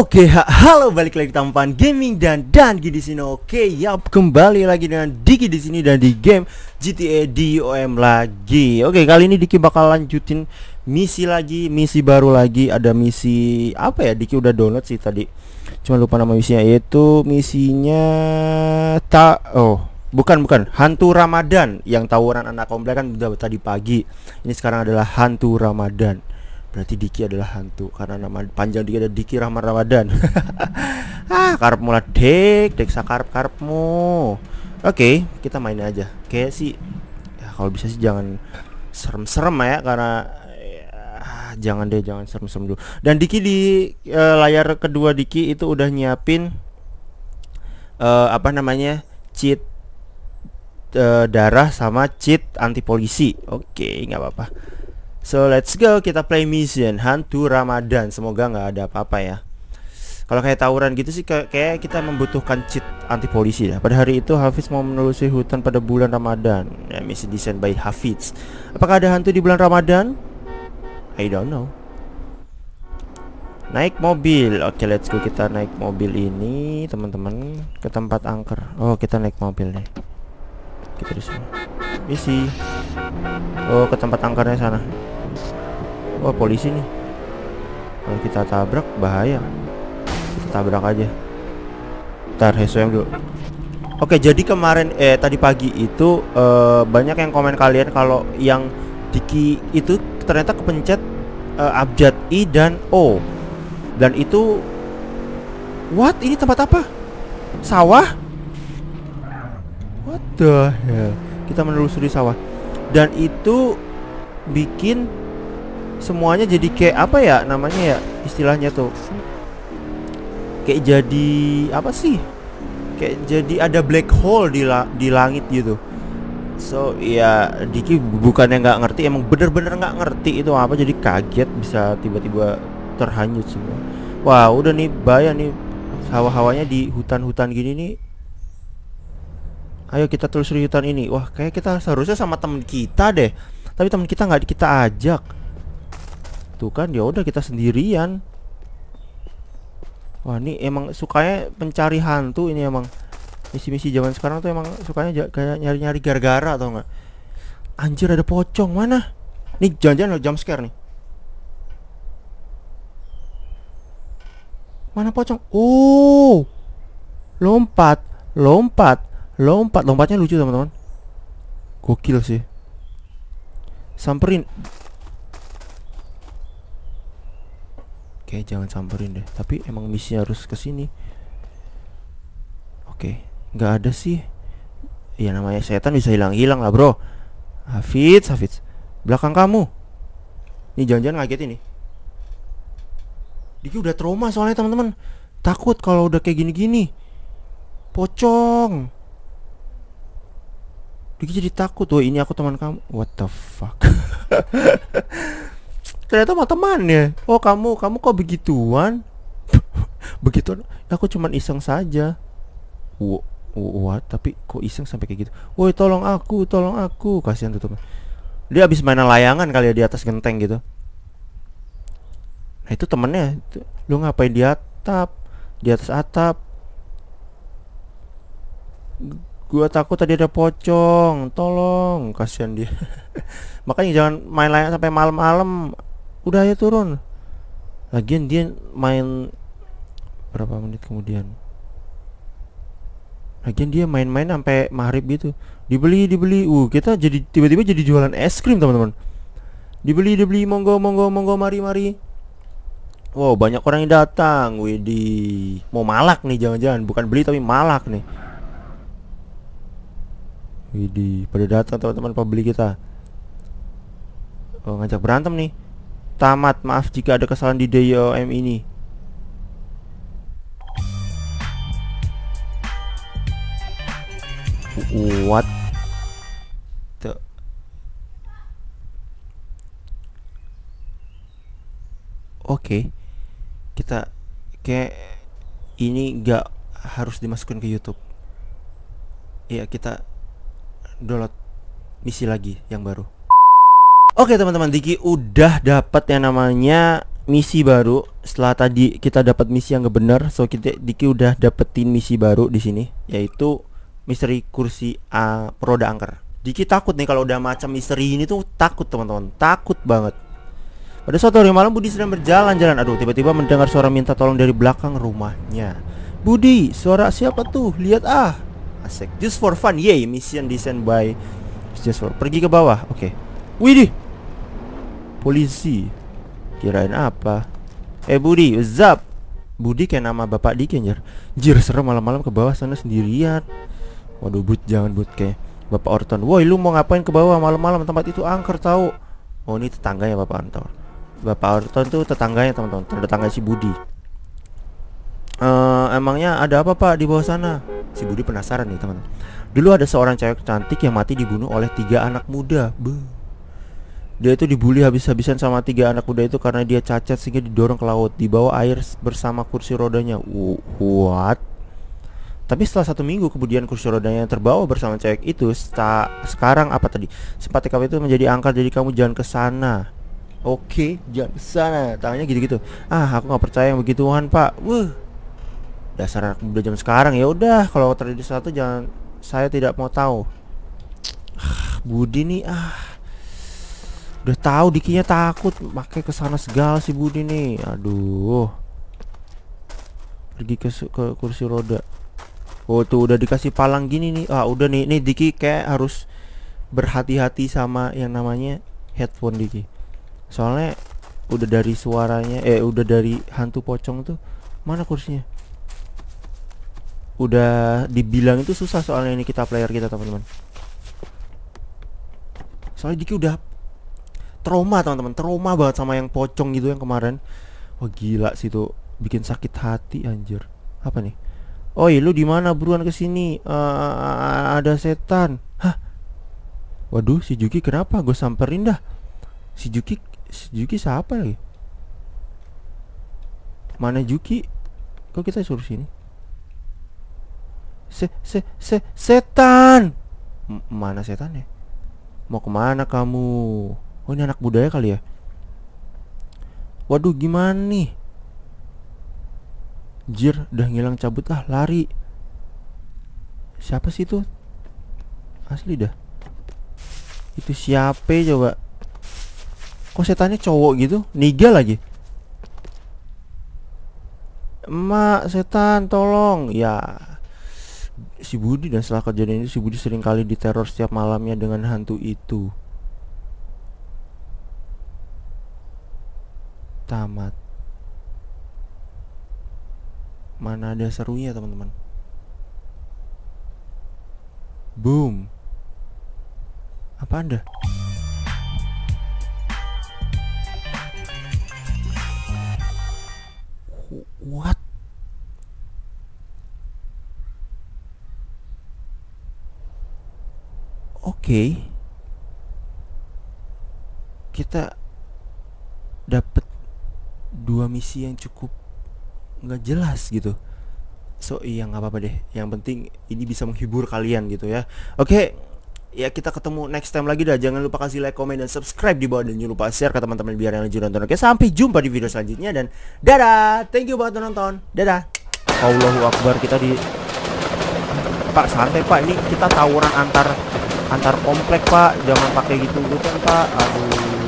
Oke, okay, halo balik lagi tampan gaming dan dan di sini. Oke, okay, yap kembali lagi dengan Diki di sini dan di game GTA DOM lagi. Oke, okay, kali ini Diki bakal lanjutin misi lagi, misi baru lagi. Ada misi apa ya? Diki udah download sih tadi. Cuma lupa nama misinya yaitu misinya ta oh, bukan bukan hantu Ramadan yang tawuran anak komplek kan udah tadi pagi. Ini sekarang adalah hantu Ramadan berarti Diki adalah hantu karena nama panjang dia ada Diki Rahmat Ramadan ah karep mulai dek dek sakarep karepmu oke okay, kita main aja kayak sih ya kalau bisa sih jangan serem-serem ya karena ya, jangan deh jangan serem-serem dulu dan Diki di e, layar kedua Diki itu udah nyiapin e, apa namanya cheat e, darah sama cheat anti polisi oke okay, nggak apa-apa So let's go kita play mission hantu Ramadan. Semoga nggak ada apa-apa ya. Kalau kayak tawuran gitu sih kayak kita membutuhkan cheat anti polisi ya. Pada hari itu Hafiz mau menelusuri hutan pada bulan Ramadan. Ya, misi desain by Hafiz. Apakah ada hantu di bulan Ramadan? I don't know. Naik mobil. Oke, okay, let's go kita naik mobil ini, teman-teman, ke tempat angker. Oh, kita naik mobil nih. Kita di sini. Misi. Oh, ke tempat angkernya sana. Wah polisi nih Kalau kita tabrak bahaya Kita tabrak aja Ntar HSM dulu Oke jadi kemarin eh tadi pagi itu eh, banyak yang komen kalian kalau yang Diki itu ternyata kepencet eh, abjad I dan O dan itu what ini tempat apa sawah what the hell kita menelusuri sawah dan itu bikin semuanya jadi kayak apa ya namanya ya istilahnya tuh kayak jadi apa sih kayak jadi ada black hole di la di langit gitu so ya Diki bukannya nggak ngerti emang bener-bener nggak -bener ngerti itu apa jadi kaget bisa tiba-tiba terhanyut semua wah udah nih bayang nih hawa-hawanya di hutan-hutan gini nih ayo kita telusuri hutan ini wah kayak kita seharusnya sama temen kita deh tapi temen kita nggak kita ajak tuh gitu kan ya udah kita sendirian wah ini emang sukanya pencari hantu ini emang misi-misi zaman sekarang tuh emang sukanya kayak nyari-nyari gara-gara atau enggak anjir ada pocong mana ini jangan-jangan jam scare nih mana pocong oh lompat lompat lompat lompatnya lucu teman-teman gokil sih samperin kayak jangan samperin deh tapi emang misi harus ke sini oke nggak ada sih ya namanya setan bisa hilang-hilang lah bro Hafiz Hafiz belakang kamu ini jangan-jangan ngaget ini Diki udah trauma soalnya teman-teman takut kalau udah kayak gini-gini pocong Diki jadi takut Wah ini aku teman kamu What the fuck ternyata sama temannya oh kamu kamu kok begituan begituan ya, aku cuman iseng saja wow what tapi kok iseng sampai kayak gitu woi tolong aku tolong aku kasihan tuh teman dia habis mainan layangan kali ya di atas genteng gitu nah itu temennya itu, lu ngapain di atap di atas atap gua takut tadi ada pocong tolong kasihan dia makanya jangan main layangan sampai malam-malam udah ayo turun lagian dia main berapa menit kemudian lagian dia main-main sampai maghrib gitu dibeli dibeli uh kita jadi tiba-tiba jadi jualan es krim teman-teman dibeli dibeli monggo monggo monggo mari mari wow banyak orang yang datang widi mau malak nih jangan-jangan bukan beli tapi malak nih Widih pada datang teman-teman pembeli kita oh, ngajak berantem nih Tamat, maaf jika ada kesalahan di DOM ini. What? The... Oke. Kita kayak ini nggak harus dimasukkan ke YouTube. Ya kita download misi lagi yang baru. Oke teman-teman, Diki udah dapat yang namanya misi baru. Setelah tadi kita dapat misi yang benar, so kita Diki udah dapetin misi baru di sini, yaitu misteri kursi A peroda angker. Diki takut nih kalau udah macam misteri ini tuh takut teman-teman, takut banget. Pada suatu hari malam Budi sedang berjalan-jalan. Aduh, tiba-tiba mendengar suara minta tolong dari belakang rumahnya. Budi, suara siapa tuh? Lihat ah. Asik. Just for fun. Yay, mission designed by Just for. Pergi ke bawah. Oke. Okay. Widih Polisi Kirain apa Eh Budi Zap Budi kayak nama bapak di anjir Jir serem malam-malam ke bawah sana sendirian Waduh but jangan but kayak Bapak Orton Woi lu mau ngapain ke bawah malam-malam tempat itu angker tau? Oh ini tetangganya Bapak Anton Bapak Orton tuh tetangganya teman-teman Tetangga si Budi uh, Emangnya ada apa pak di bawah sana Si Budi penasaran nih teman Dulu ada seorang cewek cantik yang mati dibunuh oleh tiga anak muda Beuh dia itu dibully habis-habisan sama tiga anak muda itu karena dia cacat sehingga didorong ke laut di bawah air bersama kursi rodanya. What? Tapi setelah satu minggu kemudian kursi rodanya yang terbawa bersama cewek itu sekarang apa tadi? Sempat TKP itu menjadi angkat jadi kamu jangan ke sana. Oke, jangan ke sana. Tangannya gitu-gitu. Ah, aku nggak percaya yang begituan, Pak. Wuh. Dasar anak muda jam sekarang ya udah kalau terjadi sesuatu jangan saya tidak mau tahu. Ah, Budi nih ah Udah tahu Dikinya takut pakai ke sana segala si Budi nih. Aduh. Pergi ke, ke kursi roda. Oh, tuh udah dikasih palang gini nih. Ah, udah nih. Nih Diki kayak harus berhati-hati sama yang namanya headphone Diki. Soalnya udah dari suaranya eh udah dari hantu pocong tuh mana kursinya? Udah dibilang itu susah soalnya ini kita player kita, teman-teman. Soalnya Diki udah trauma teman-teman trauma banget sama yang pocong gitu yang kemarin wah gila sih tuh bikin sakit hati anjir apa nih oh iya lu di mana buruan kesini uh, eh, ada setan hah waduh si Juki kenapa gue samperin dah si Juki si Juki siapa lagi mana Juki kok kita suruh sini se se se setan M mana setan ya mau kemana kamu oh ini anak budaya kali ya waduh gimana nih jir udah ngilang cabut ah lari siapa sih itu asli dah itu siapa coba kok setannya cowok gitu niga lagi emak setan tolong ya si Budi dan setelah kejadian itu si Budi sering kali diteror setiap malamnya dengan hantu itu tamat mana ada serunya teman-teman boom apa anda what oke okay. kita dapat dua misi yang cukup nggak jelas gitu so iya nggak apa-apa deh yang penting ini bisa menghibur kalian gitu ya oke okay. ya kita ketemu next time lagi dah jangan lupa kasih like comment dan subscribe di bawah dan jangan lupa share ke teman-teman biar yang lanjut nonton oke okay, sampai jumpa di video selanjutnya dan dadah thank you buat nonton dadah Allahu Akbar kita di Pak santai Pak ini kita tawuran antar antar komplek Pak jangan pakai gitu gitu kan Pak aduh